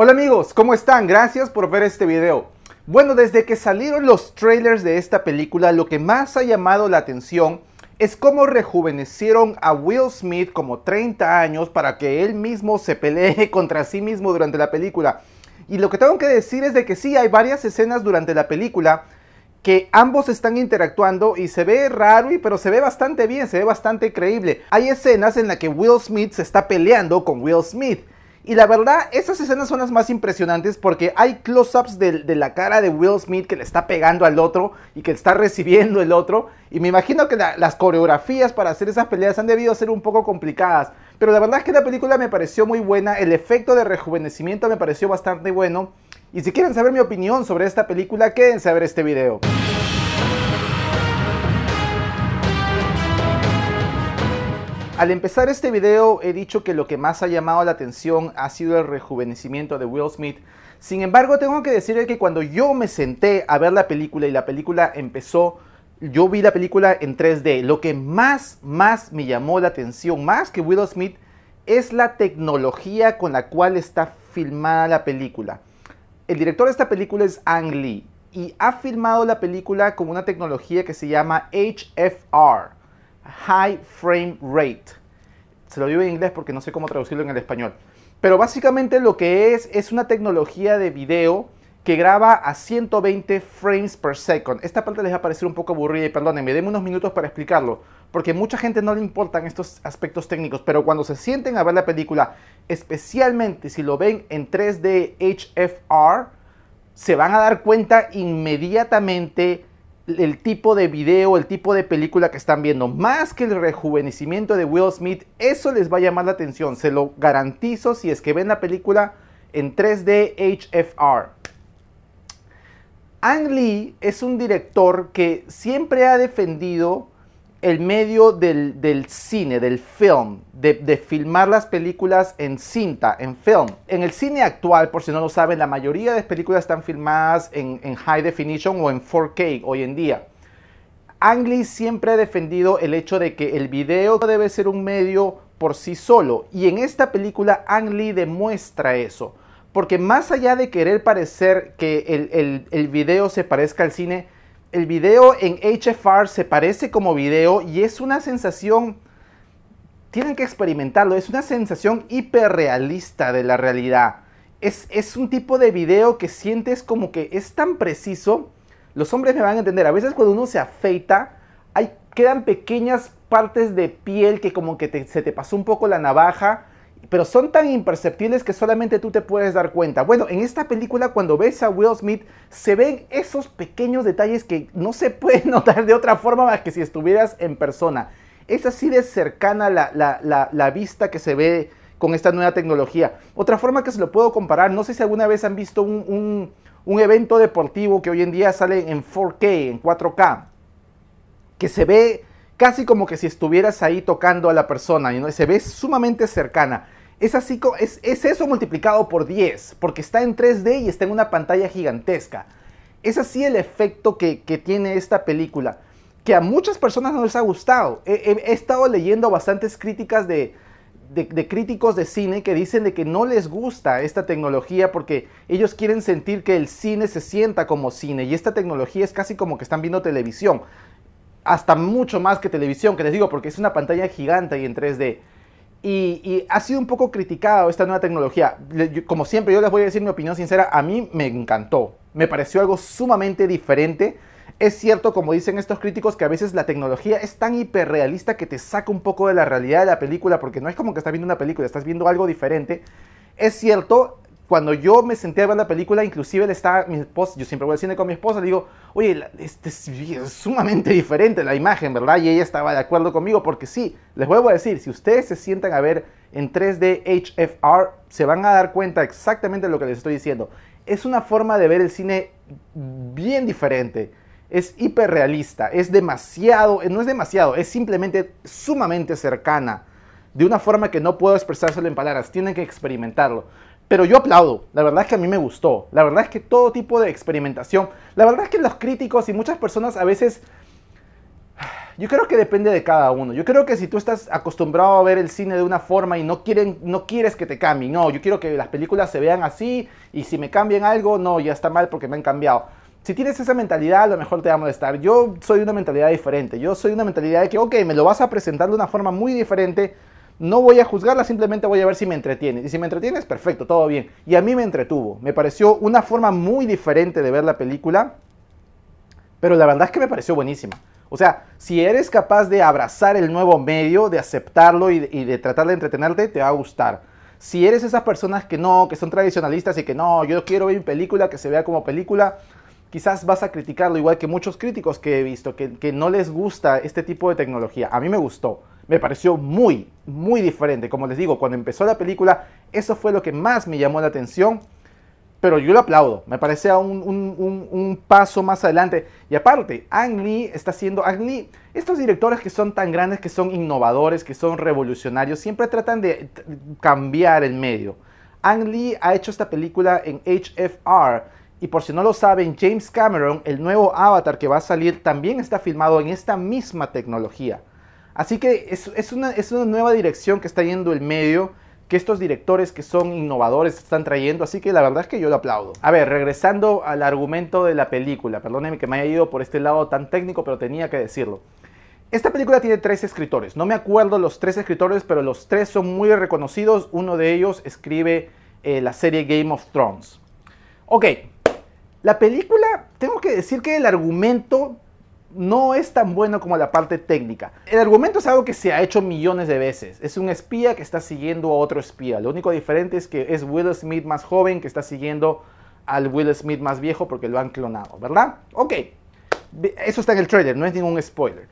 Hola amigos, ¿cómo están? Gracias por ver este video. Bueno, desde que salieron los trailers de esta película, lo que más ha llamado la atención es cómo rejuvenecieron a Will Smith como 30 años para que él mismo se pelee contra sí mismo durante la película. Y lo que tengo que decir es de que sí, hay varias escenas durante la película que ambos están interactuando y se ve raro, y, pero se ve bastante bien, se ve bastante creíble. Hay escenas en las que Will Smith se está peleando con Will Smith y la verdad, esas escenas son las más impresionantes porque hay close-ups de, la cara de Will Smith que le está pegando al otro y que está recibiendo el otro. Y me imagino que las coreografías para hacer esas peleas han debido ser un poco complicadas. Pero la verdad es que la película me pareció muy buena, el efecto de rejuvenecimiento me pareció bastante bueno. Y si quieren saber mi opinión sobre esta película, quédense a ver este video. Al empezar este video he dicho que lo que más ha llamado la atención ha sido el rejuvenecimiento de Will Smith. Sin embargo, tengo que decirle que cuando yo me senté a ver la película y la película empezó, yo vi la película en 3D. Lo que más, más me llamó la atención, más que Will Smith, es la tecnología con la cual está filmada la película. El director de esta película es Ang Lee y ha filmado la película con una tecnología que se llama HFR high frame rate. Se lo digo en inglés porque no sé cómo traducirlo en el español. Pero básicamente lo que es es una tecnología de video que graba a 120 frames per second. Esta parte les va a parecer un poco aburrida y perdónenme, denme unos minutos para explicarlo, porque mucha gente no le importan estos aspectos técnicos, pero cuando se sienten a ver la película, especialmente si lo ven en 3D HFR, se van a dar cuenta inmediatamente el tipo de video, el tipo de película que están viendo, más que el rejuvenecimiento de Will Smith, eso les va a llamar la atención, se lo garantizo si es que ven la película en 3D HFR. Ang Lee es un director que siempre ha defendido el medio del, cine, del film, de, filmar las películas en cinta, en film. En el cine actual, por si no lo saben, la mayoría de las películas están filmadas en, high definition o en 4K hoy en día. Ang Lee siempre ha defendido el hecho de que el video debe ser un medio por sí solo y en esta película Ang Lee demuestra eso. Porque más allá de querer parecer que el, el video se parezca al cine, el video en HFR se parece como video y es una sensación tienen que experimentarlo. Es una sensación hiperrealista de la realidad. Es, es, un tipo de video que sientes como que es tan preciso. Los hombres me van a entender. A veces cuando uno se afeita, hay, quedan pequeñas partes de piel que como que se te pasó un poco la navaja. Pero son tan imperceptibles que solamente tú te puedes dar cuenta. Bueno, en esta película cuando ves a Will Smith se ven esos pequeños detalles que no se pueden notar de otra forma más que si estuvieras en persona. Es así de cercana la, vista que se ve con esta nueva tecnología. Otra forma que se lo puedo comparar, no sé si alguna vez han visto un, evento deportivo que hoy en día sale en 4K, en 4K, que se ve casi como que si estuvieras ahí tocando a la persona, ¿no? se ve sumamente cercana. Es, así, es eso multiplicado por 10, porque está en 3D y está en una pantalla gigantesca. Es así el efecto que, que tiene esta película que a muchas personas no les ha gustado. He, estado leyendo bastantes críticas de, de, críticos de cine que dicen de que no les gusta esta tecnología porque ellos quieren sentir que el cine se sienta como cine y esta tecnología es casi como que están viendo televisión. Hasta mucho más que televisión, que les digo, porque es una pantalla gigante y en 3D. Y, ha sido un poco criticada esta nueva tecnología. Como siempre, yo les voy a decir mi opinión sincera, a mí me encantó. Me pareció algo sumamente diferente es cierto, como dicen estos críticos, que a veces la tecnología es tan hiperrealista que te saca un poco de la realidad de la película, porque no es como que estás viendo una película, estás viendo algo diferente. Es cierto, cuando yo me senté a ver la película, inclusive le estaba, mi esposa, yo siempre voy al cine con mi esposa, le digo, oye, este es sumamente diferente la imagen, ¿verdad? Y ella estaba de acuerdo conmigo, porque sí, les vuelvo a decir, si ustedes se sientan a ver en 3D HFR, se van a dar cuenta exactamente de lo que les estoy diciendo. Es una forma de ver el cine bien diferente es hiperrealista, es demasiado, eh, no es demasiado, es simplemente sumamente cercana, de una forma que no puedo expresárselo en palabras, tienen que experimentarlo. Pero yo aplaudo, la verdad es que a mí me gustó, la verdad es que todo tipo de experimentación, la verdad es que los críticos y muchas personas a veces, yo creo que depende de cada uno, yo creo que si tú estás acostumbrado a ver el cine de una forma y no, quieren, no quieres que te cambien, no, yo quiero que las películas se vean así y si me cambian algo, no, ya está mal porque me han cambiado si tienes esa mentalidad, a lo mejor te va a molestar. Yo soy una mentalidad diferente. Yo soy una mentalidad de que, ok, me lo vas a presentar de una forma muy diferente. No voy a juzgarla, simplemente voy a ver si me entretiene. Y si me entretienes, perfecto, todo bien. Y a mí me entretuvo. Me pareció una forma muy diferente de ver la película. Pero la verdad es que me pareció buenísima. O sea, si eres capaz de abrazar el nuevo medio, de aceptarlo y de, tratar de entretenerte, te va a gustar. Si eres esas personas que no, que son tradicionalistas y que no, yo quiero ver mi película, que se vea como película, quizás vas a criticarlo igual que muchos críticos que he visto, que, no les gusta este tipo de tecnología. A mí me gustó, me pareció muy, muy diferente. Como les digo, cuando empezó la película, eso fue lo que más me llamó la atención. Pero yo lo aplaudo, me parece un, paso más adelante. Y aparte, Ang Lee está haciendo Ang Lee, estos directores que son tan grandes, que son innovadores, que son revolucionarios, siempre tratan de cambiar el medio. Ang Lee ha hecho esta película en HFR, y por si no lo saben, James Cameron, el nuevo avatar que va a salir, también está filmado en esta misma tecnología. Así que es, una, nueva dirección que está yendo el medio, que estos directores que son innovadores están trayendo, así que la verdad es que yo lo aplaudo. A ver, regresando al argumento de la película, perdónenme que me haya ido por este lado tan técnico, pero tenía que decirlo. Esta película tiene tres escritores, no me acuerdo los tres escritores, pero los tres son muy reconocidos, uno de ellos escribe eh, la serie Game of Thrones. Ok, la película, tengo que decir que el argumento no es tan bueno como la parte técnica. El argumento es algo que se ha hecho millones de veces. Es un espía que está siguiendo a otro espía. Lo único diferente es que es Will Smith más joven que está siguiendo al Will Smith más viejo porque lo han clonado, ¿verdad? Ok, eso está en el trailer, no es ningún spoiler.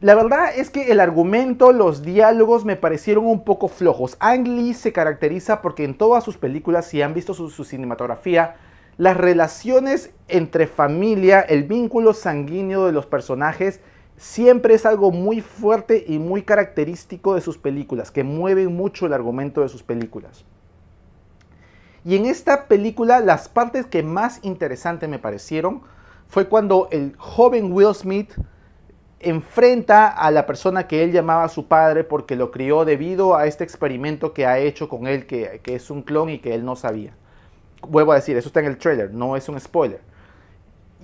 La verdad es que el argumento, los diálogos me parecieron un poco flojos. Ang Lee se caracteriza porque en todas sus películas, si han visto su, su cinematografía, las relaciones entre familia, el vínculo sanguíneo de los personajes, siempre es algo muy fuerte y muy característico de sus películas, que mueven mucho el argumento de sus películas. Y en esta película las partes que más interesantes me parecieron fue cuando el joven Will Smith enfrenta a la persona que él llamaba su padre porque lo crió debido a este experimento que ha hecho con él, que, que es un clon y que él no sabía vuelvo a decir, eso está en el trailer, no es un spoiler.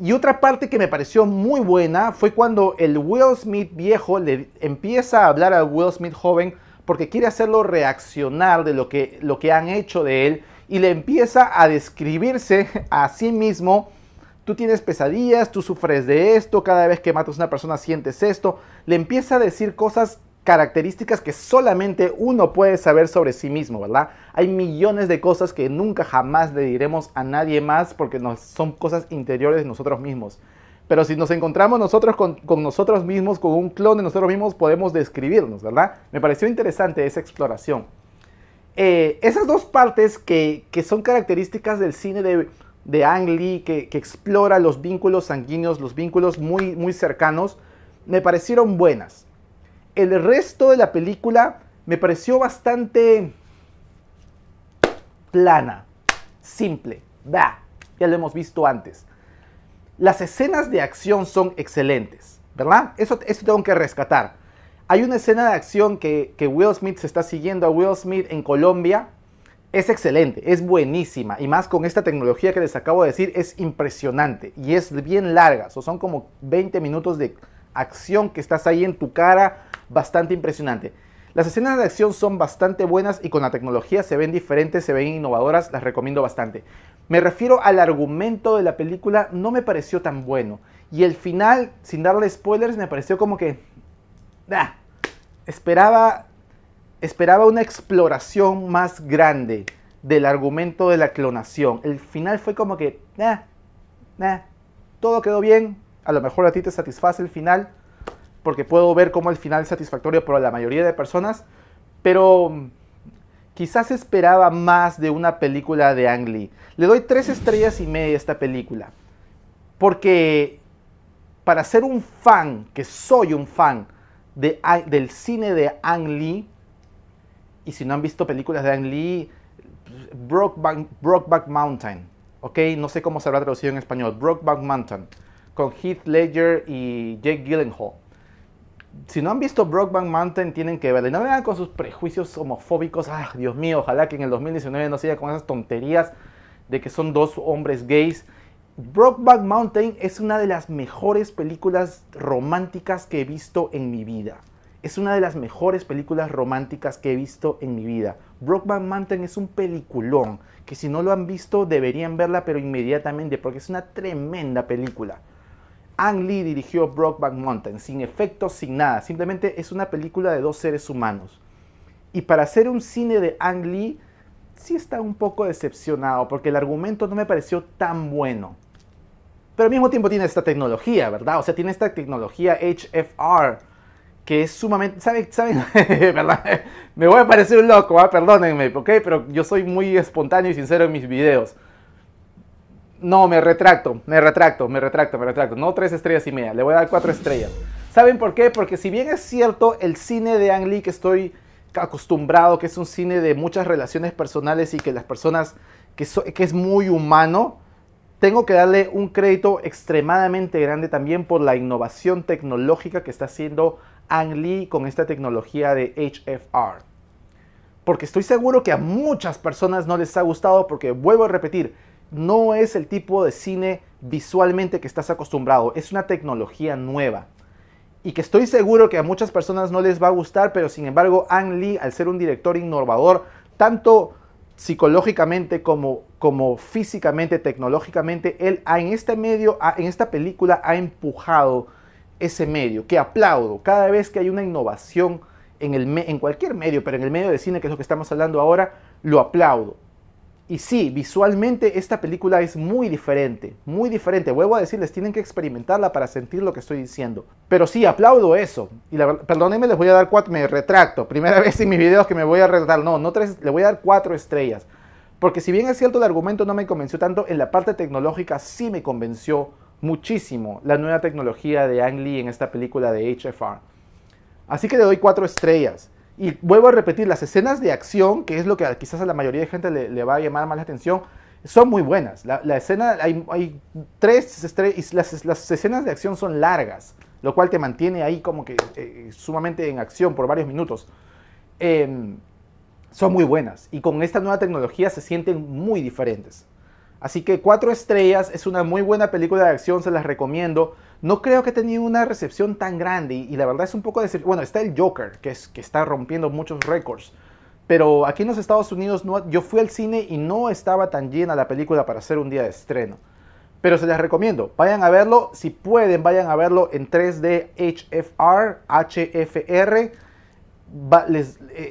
Y otra parte que me pareció muy buena fue cuando el Will Smith viejo le empieza a hablar al Will Smith joven porque quiere hacerlo reaccionar de lo que, lo que han hecho de él y le empieza a describirse a sí mismo. Tú tienes pesadillas, tú sufres de esto, cada vez que matas a una persona sientes esto. Le empieza a decir cosas características que solamente uno puede saber sobre sí mismo, ¿verdad? Hay millones de cosas que nunca jamás le diremos a nadie más porque son cosas interiores de nosotros mismos. Pero si nos encontramos nosotros con, nosotros mismos, con un clon de nosotros mismos, podemos describirnos, ¿verdad? Me pareció interesante esa exploración. Eh, esas dos partes que, son características del cine de, Ang Lee, que, que, explora los vínculos sanguíneos, los vínculos muy, muy cercanos, me parecieron buenas el resto de la película me pareció bastante plana, simple, ya lo hemos visto antes. Las escenas de acción son excelentes, ¿verdad? Eso, eso tengo que rescatar. Hay una escena de acción que, Will Smith se está siguiendo a Will Smith en Colombia. Es excelente, es buenísima. Y más con esta tecnología que les acabo de decir, es impresionante. Y es bien larga. son como 20 minutos de, acción que estás ahí en tu cara, bastante impresionante. Las escenas de acción son bastante buenas y con la tecnología se ven diferentes, se ven innovadoras, las recomiendo bastante. Me refiero al argumento de la película, no me pareció tan bueno. Y el final, sin darle spoilers, me pareció como que... Ah, esperaba, esperaba una exploración más grande del argumento de la clonación. El final fue como que... Ah, ah, todo quedó bien, a lo mejor a ti te satisface el final, porque puedo ver cómo el final es satisfactorio para la mayoría de personas, pero mm, quizás esperaba más de una película de Ang Lee. Le doy tres estrellas y media a esta película, porque para ser un fan, que soy un fan del cine de Ang Lee, y si no han visto películas de Ang Lee, Brokeback, Mountain, ¿ok? No sé cómo se habrá traducido en español, Brokeback Mountain con Heath Ledger y Jake Gyllenhaal. Si no han visto Brockbank Mountain, tienen que verla. Y no vengan con sus prejuicios homofóbicos. Ah, Dios mío, ojalá que en el 2019 no haya con esas tonterías de que son dos hombres gays. Brockback Mountain es una de las mejores películas románticas que he visto en mi vida. Es una de las mejores películas románticas que he visto en mi vida. Brokeback Mountain es un peliculón que si no lo han visto deberían verla pero inmediatamente porque es una tremenda película. Ang Lee dirigió Brokeback Mountain, sin efectos, sin nada. Simplemente es una película de dos seres humanos. Y para hacer un cine de Ang Lee, sí está un poco decepcionado, porque el argumento no me pareció tan bueno. Pero al mismo tiempo tiene esta tecnología, ¿verdad? O sea, tiene esta tecnología HFR, que es sumamente... ¿Saben? ¿Verdad? me voy a parecer un loco, ¿ah? perdónenme, ¿ok? Pero yo soy muy espontáneo y sincero en mis videos. No, me retracto, me retracto, me retracto, me retracto. No tres estrellas y media, le voy a dar cuatro estrellas. ¿Saben por qué? Porque si bien es cierto, el cine de Ang Lee que estoy acostumbrado, que es un cine de muchas relaciones personales y que las personas, que, que es muy humano, tengo que darle un crédito extremadamente grande también por la innovación tecnológica que está haciendo Ang Lee con esta tecnología de HFR. Porque estoy seguro que a muchas personas no les ha gustado porque, vuelvo a repetir, no es el tipo de cine visualmente que estás acostumbrado, es una tecnología nueva y que estoy seguro que a muchas personas no les va a gustar, pero sin embargo Ang Lee, al ser un director innovador, tanto psicológicamente como, físicamente, tecnológicamente, él en este medio, en esta película ha empujado ese medio, que aplaudo cada vez que hay una innovación en, en cualquier medio, pero en el medio de cine, que es lo que estamos hablando ahora, lo aplaudo. Y sí, visualmente esta película es muy diferente, muy diferente. Vuelvo a decirles, tienen que experimentarla para sentir lo que estoy diciendo. Pero sí, aplaudo eso. Y la, perdónenme, les voy a dar cuatro, me retracto. Primera vez en mis videos que me voy a retratar. No, no tres, le voy a dar cuatro estrellas. Porque si bien es cierto, el argumento no me convenció tanto, en la parte tecnológica sí me convenció muchísimo la nueva tecnología de Ang Lee en esta película de HFR. Así que le doy cuatro estrellas. Y vuelvo a repetir, las escenas de acción, que es lo que quizás a la mayoría de gente le, va a llamar más la atención, son muy buenas. La, escena, hay, tres, las, escenas de acción son largas, lo cual te mantiene ahí como que eh, eh, sumamente en acción por varios minutos. Em, son muy buenas y con esta nueva tecnología se sienten muy diferentes. Así que Cuatro Estrellas es una muy buena película de acción, se las recomiendo no creo que ha tenido una recepción tan grande y, la verdad es un poco decir Bueno, está el Joker, que, es, que está rompiendo muchos récords. Pero aquí en los Estados Unidos no, yo fui al cine y no estaba tan llena la película para hacer un día de estreno. Pero se les recomiendo, vayan a verlo, si pueden, vayan a verlo en 3D HFR, HFR.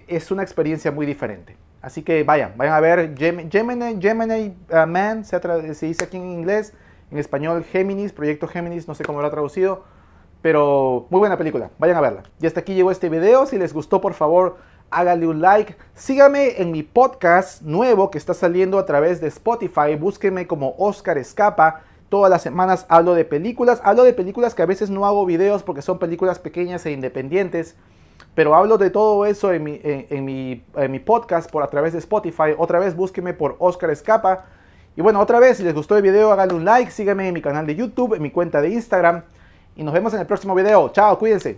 es una experiencia muy diferente. Así que vayan, vayan a ver Gemini, uh, Man, se dice aquí en inglés en español Géminis, Proyecto Géminis, no sé cómo lo ha traducido, pero muy buena película, vayan a verla. Y hasta aquí llegó este video, si les gustó por favor háganle un like, Síganme en mi podcast nuevo que está saliendo a través de Spotify, búsquenme como Oscar Escapa. Todas las semanas hablo de películas, hablo de películas que a veces no hago videos porque son películas pequeñas e independientes, pero hablo de todo eso en mi, podcast por a través de Spotify. Otra vez búsquenme por Oscar Escapa y bueno, otra vez, si les gustó el video, háganle un like, síganme en mi canal de YouTube, en mi cuenta de Instagram. Y nos vemos en el próximo video. Chao, cuídense.